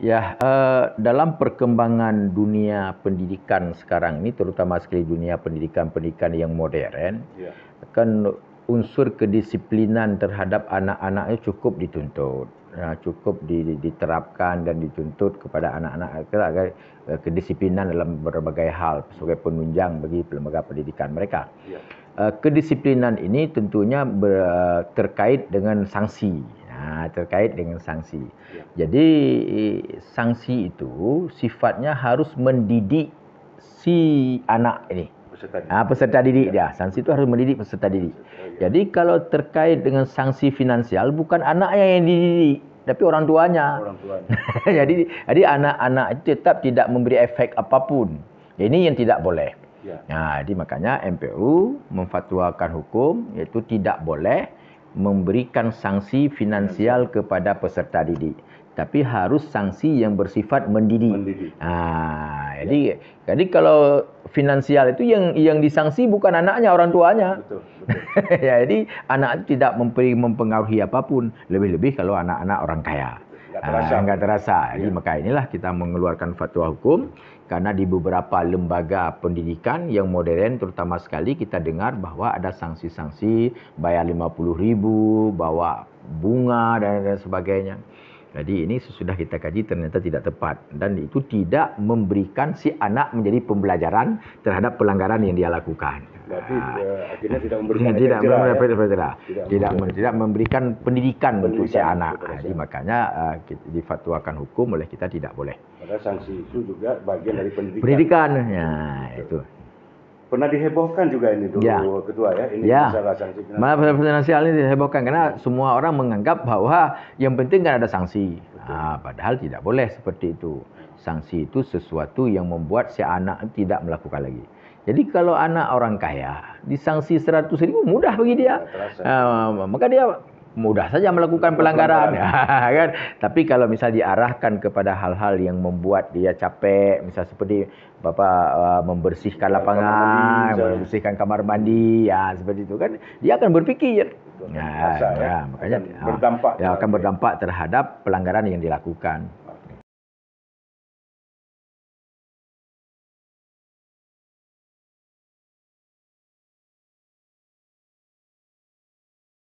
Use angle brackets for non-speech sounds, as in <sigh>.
Ya, uh, dalam perkembangan dunia pendidikan sekarang ini, terutama sekali dunia pendidikan-pendidikan yang modern, ya. kan unsur kedisiplinan terhadap anak-anaknya cukup dituntut. Nah, cukup diterapkan dan dituntut kepada anak-anak agar eh, kedisiplinan dalam berbagai hal sebagai penunjang bagi lembaga pendidikan mereka. Ya. Eh, kedisiplinan ini tentunya terkait dengan sanksi Nah, terkait dengan sanksi. Ya. Jadi sanksi itu sifatnya harus mendidik si anak ini. Peserta didik. Ah, peserta didik ya. Sanksi itu harus mendidik peserta ya, didik. Ya. Jadi kalau terkait dengan sanksi finansial bukan anaknya yang dididik tapi orang tuanya. Orang tuanya. <laughs> jadi jadi anak-anak itu tetap tidak memberi efek apapun. Ini yang tidak boleh. Ya. Nah, jadi makanya MPU memfatwakan hukum yaitu tidak boleh memberikan sanksi finansial kepada peserta didik tapi harus sanksi yang bersifat mendidik. mendidik. Ah, ya. jadi jadi kalau finansial itu yang yang disanksi bukan anaknya, orang tuanya. Betul. <laughs> betul. ya, jadi anak itu tidak mempengaruhi apapun, lebih-lebih kalau anak-anak orang kaya. Ah, nggak terasa. terasa. Jadi ya. maka inilah kita mengeluarkan fatwa hukum karena di beberapa lembaga pendidikan yang modern terutama sekali kita dengar bahwa ada sanksi-sanksi bayar 50 ribu, bawa bunga dan, dan sebagainya. Jadi ini sesudah kita kaji ternyata tidak tepat dan itu tidak memberikan si anak menjadi pembelajaran terhadap pelanggaran yang dia lakukan berarti uh, eh, tidak memberikan iya, ya. tidak tidak, ya? tidak, tidak, tidak, tidak, tidak memberikan pendidikan, pendidikan untuk si anak. Jadi ya. makanya uh, eh, difatwakan hukum oleh kita tidak boleh. Pada sanksi itu juga bagian dari pendidikan. Pendidikan, ya itu. Pernah dihebohkan juga ini dulu ya. ketua ya ini ya. masalah sanksi finansial ini dihebohkan karena semua orang menganggap bahwa yang penting kan ada sanksi. Nah, padahal tidak boleh seperti itu. Sanksi itu sesuatu yang membuat si anak tidak melakukan lagi. Jadi kalau anak orang kaya disanksi seratus ribu mudah bagi dia. Uh, maka dia mudah saja melakukan pelanggaran, pelanggaran. <laughs> Ya kan? tapi kalau misalnya diarahkan kepada hal-hal yang membuat dia capek misal seperti bapak uh, membersihkan iya, lapangan kamar mandi, membersihkan kamar mandi ya seperti itu kan dia akan berpikir nah, ya, ya makanya akan berdampak ya akan berdampak terhadap pelanggaran yang dilakukan